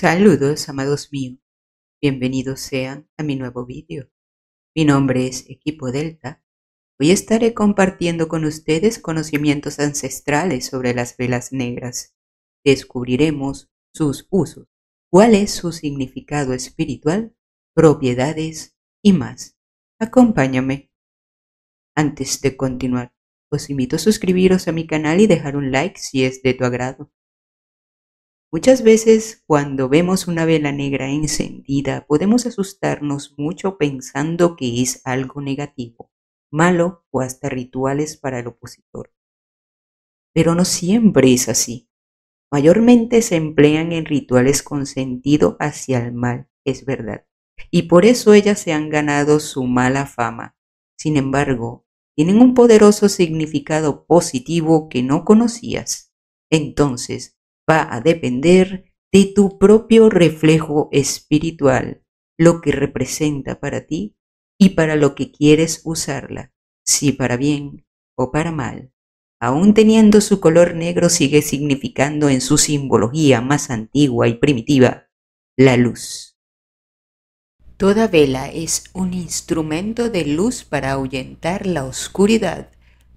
Saludos, amados míos. Bienvenidos sean a mi nuevo vídeo. Mi nombre es Equipo Delta. Hoy estaré compartiendo con ustedes conocimientos ancestrales sobre las velas negras. Descubriremos sus usos, cuál es su significado espiritual, propiedades y más. Acompáñame. Antes de continuar, os invito a suscribiros a mi canal y dejar un like si es de tu agrado. Muchas veces cuando vemos una vela negra encendida podemos asustarnos mucho pensando que es algo negativo, malo o hasta rituales para el opositor. Pero no siempre es así. Mayormente se emplean en rituales con sentido hacia el mal, es verdad, y por eso ellas se han ganado su mala fama. Sin embargo, tienen un poderoso significado positivo que no conocías. Entonces, va a depender de tu propio reflejo espiritual, lo que representa para ti y para lo que quieres usarla, si para bien o para mal. Aún teniendo su color negro sigue significando en su simbología más antigua y primitiva la luz. Toda vela es un instrumento de luz para ahuyentar la oscuridad.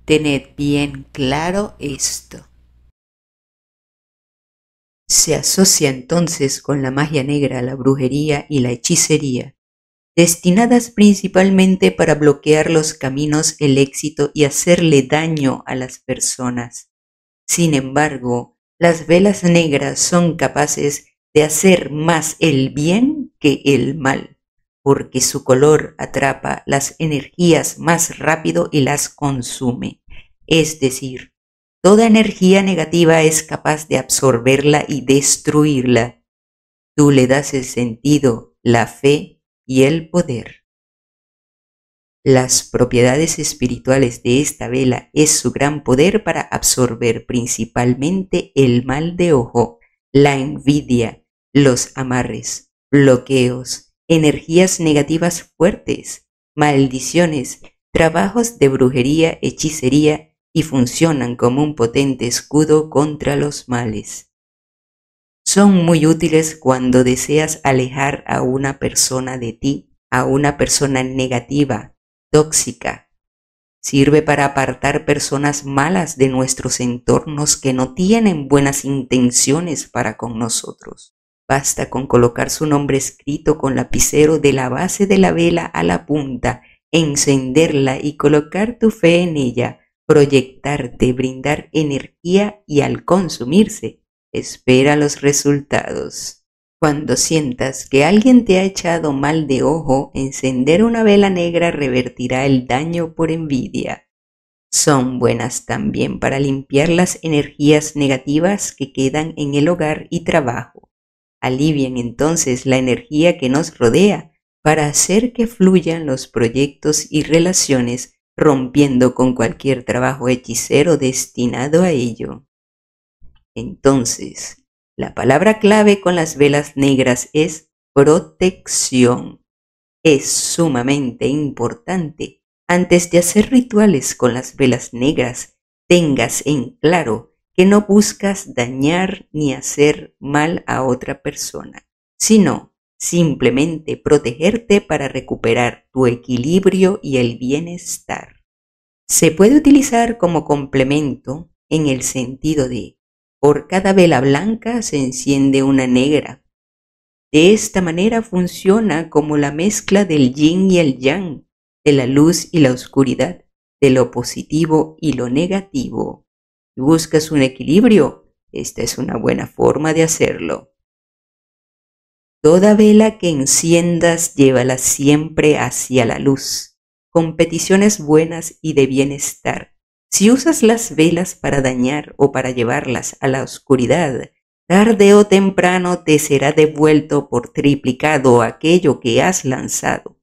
Tened bien claro esto. Se asocia entonces con la magia negra, la brujería y la hechicería, destinadas principalmente para bloquear los caminos, el éxito y hacerle daño a las personas. Sin embargo, las velas negras son capaces de hacer más el bien que el mal, porque su color atrapa las energías más rápido y las consume. Es decir, Toda energía negativa es capaz de absorberla y destruirla. Tú le das el sentido, la fe y el poder. Las propiedades espirituales de esta vela es su gran poder para absorber principalmente el mal de ojo, la envidia, los amarres, bloqueos, energías negativas fuertes, maldiciones, trabajos de brujería, hechicería y funcionan como un potente escudo contra los males. Son muy útiles cuando deseas alejar a una persona de ti, a una persona negativa, tóxica. Sirve para apartar personas malas de nuestros entornos que no tienen buenas intenciones para con nosotros. Basta con colocar su nombre escrito con lapicero de la base de la vela a la punta, encenderla y colocar tu fe en ella proyectarte, brindar energía y al consumirse, espera los resultados. Cuando sientas que alguien te ha echado mal de ojo, encender una vela negra revertirá el daño por envidia. Son buenas también para limpiar las energías negativas que quedan en el hogar y trabajo. Alivian entonces la energía que nos rodea para hacer que fluyan los proyectos y relaciones rompiendo con cualquier trabajo hechicero destinado a ello. Entonces, la palabra clave con las velas negras es protección. Es sumamente importante, antes de hacer rituales con las velas negras, tengas en claro que no buscas dañar ni hacer mal a otra persona, sino simplemente protegerte para recuperar tu equilibrio y el bienestar. Se puede utilizar como complemento en el sentido de por cada vela blanca se enciende una negra. De esta manera funciona como la mezcla del yin y el yang, de la luz y la oscuridad, de lo positivo y lo negativo. Si buscas un equilibrio, esta es una buena forma de hacerlo. Toda vela que enciendas llévala siempre hacia la luz, con peticiones buenas y de bienestar. Si usas las velas para dañar o para llevarlas a la oscuridad, tarde o temprano te será devuelto por triplicado aquello que has lanzado,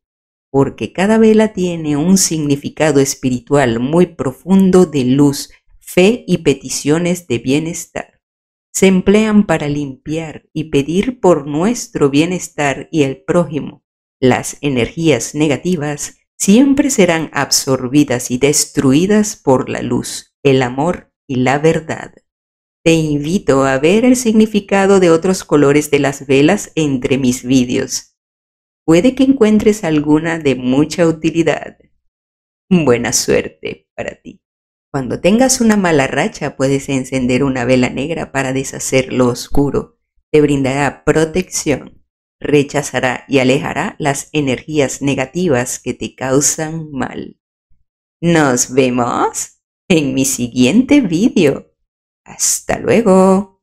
porque cada vela tiene un significado espiritual muy profundo de luz, fe y peticiones de bienestar se emplean para limpiar y pedir por nuestro bienestar y el prójimo. Las energías negativas siempre serán absorbidas y destruidas por la luz, el amor y la verdad. Te invito a ver el significado de otros colores de las velas entre mis vídeos. Puede que encuentres alguna de mucha utilidad. Buena suerte para ti. Cuando tengas una mala racha puedes encender una vela negra para deshacer lo oscuro. Te brindará protección, rechazará y alejará las energías negativas que te causan mal. Nos vemos en mi siguiente vídeo. Hasta luego.